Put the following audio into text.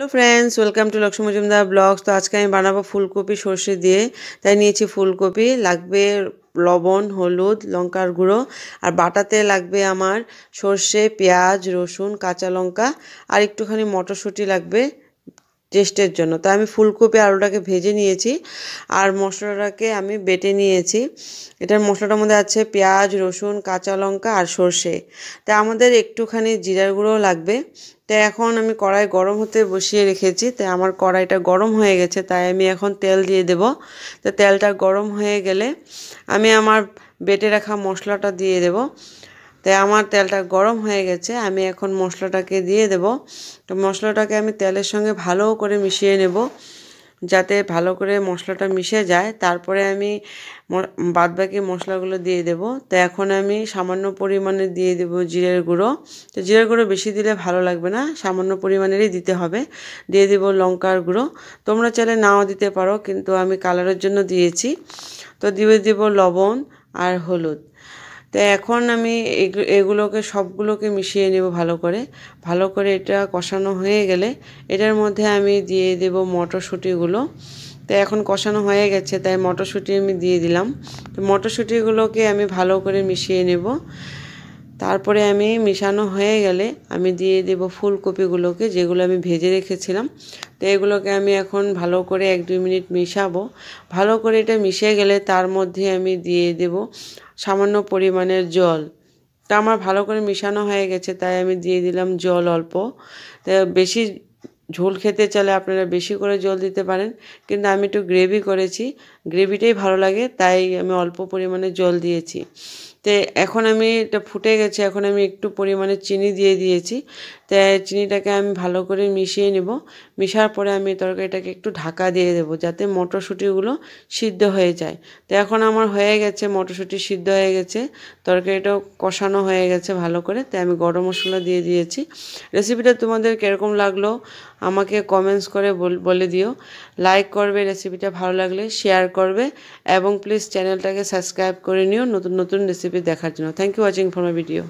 hello friends welcome to Lakshmi Majumdar blogs তো আজকে আমি বানাবো ফুলকপি সর্ষে দিয়ে তাই নিয়েছি ফুলকপি লাগবে লবণ হলুদ লঙ্কার গুঁড়ো আর বাটাতে লাগবে আমার সর্ষে পেঁয়াজ রসুন কাঁচা লঙ্কা আর একটুখানি মটরশুঁটি লাগবে টেস্টের জন্য তাই আমি ফুলকপি আলুটাকে ভেজে নিয়েছি আর মশলাটাকে আমি বেটে নিয়েছি এটার মশলাটার মধ্যে আছে পেঁয়াজ রসুন কাঁচা লঙ্কা আর সর্ষে তাই আমাদের একটুখানি জিরার গুঁড়োও লাগবে তাই এখন আমি কড়াই গরম হতে বসিয়ে রেখেছি তাই আমার কড়াইটা গরম হয়ে গেছে তাই আমি এখন তেল দিয়ে দেব তো তেলটা গরম হয়ে গেলে আমি আমার বেটে রাখা মশলাটা দিয়ে দেব তাই আমার তেলটা গরম হয়ে গেছে আমি এখন মশলাটাকে দিয়ে দেব তো মশলাটাকে আমি তেলের সঙ্গে ভালো করে মিশিয়ে নেব যাতে ভালো করে মশলাটা মিশে যায় তারপরে আমি বাদবাকি মশলাগুলো দিয়ে দেব তো এখন আমি সামান্য পরিমাণে দিয়ে দেব জিরের গুঁড়ো তো জিরের গুঁড়ো বেশি দিলে ভালো লাগবে না সামান্য পরিমাণেরই দিতে হবে দিয়ে দেব লঙ্কার গুঁড়ো তোমরা চাইলে নাও দিতে পারো কিন্তু আমি কালারের জন্য দিয়েছি তো দিয়ে দেব লবণ আর হলুদ তো এখন আমি এগুলোকে সবগুলোকে মিশিয়ে নেব ভালো করে ভালো করে এটা কষানো হয়ে গেলে এটার মধ্যে আমি দিয়ে দেব মটরশুঁটিগুলো তো এখন কষানো হয়ে গেছে তাই মটরশুঁটি আমি দিয়ে দিলাম তো মটরশুঁটিগুলোকে আমি ভালো করে মিশিয়ে নেব তারপরে আমি মিশানো হয়ে গেলে আমি দিয়ে দেব ফুলকপিগুলোকে যেগুলো আমি ভেজে রেখেছিলাম তো এগুলোকে আমি এখন ভালো করে এক দুই মিনিট মিশাবো ভালো করে এটা মিশে গেলে তার মধ্যে আমি দিয়ে দেব সামান্য পরিমাণের জল তা আমার ভালো করে মিশানো হয়ে গেছে তাই আমি দিয়ে দিলাম জল অল্প বেশি ঝোল খেতে চলে আপনারা বেশি করে জল দিতে পারেন কিন্তু আমি একটু গ্রেভি করেছি গ্রেভিটাই ভালো লাগে তাই আমি অল্প পরিমাণে জল দিয়েছি তো এখন আমি এটা ফুটে গেছে এখন আমি একটু পরিমাণে চিনি দিয়ে দিয়েছি তো চিনিটাকে আমি ভালো করে মিশিয়ে নেব মিশার পরে আমি তরকারিটাকে একটু ঢাকা দিয়ে দেব যাতে মটরশুঁটিগুলো সিদ্ধ হয়ে যায় তো এখন আমার হয়ে গেছে মটরশুঁটি সিদ্ধ হয়ে গেছে তরকারিটাও কষানো হয়ে গেছে ভালো করে তাই আমি গরম মশলা দিয়ে দিয়েছি রেসিপিটা তোমাদের কীরকম লাগলো আমাকে কমেন্টস করে বলে দিও লাইক করবে রেসিপিটা ভালো লাগলে শেয়ার করবে এবং প্লিজ চ্যানেলটাকে সাবস্ক্রাইব করে নিও নতুন নতুন রেসিপি দেখার জন্য thank you watching for my video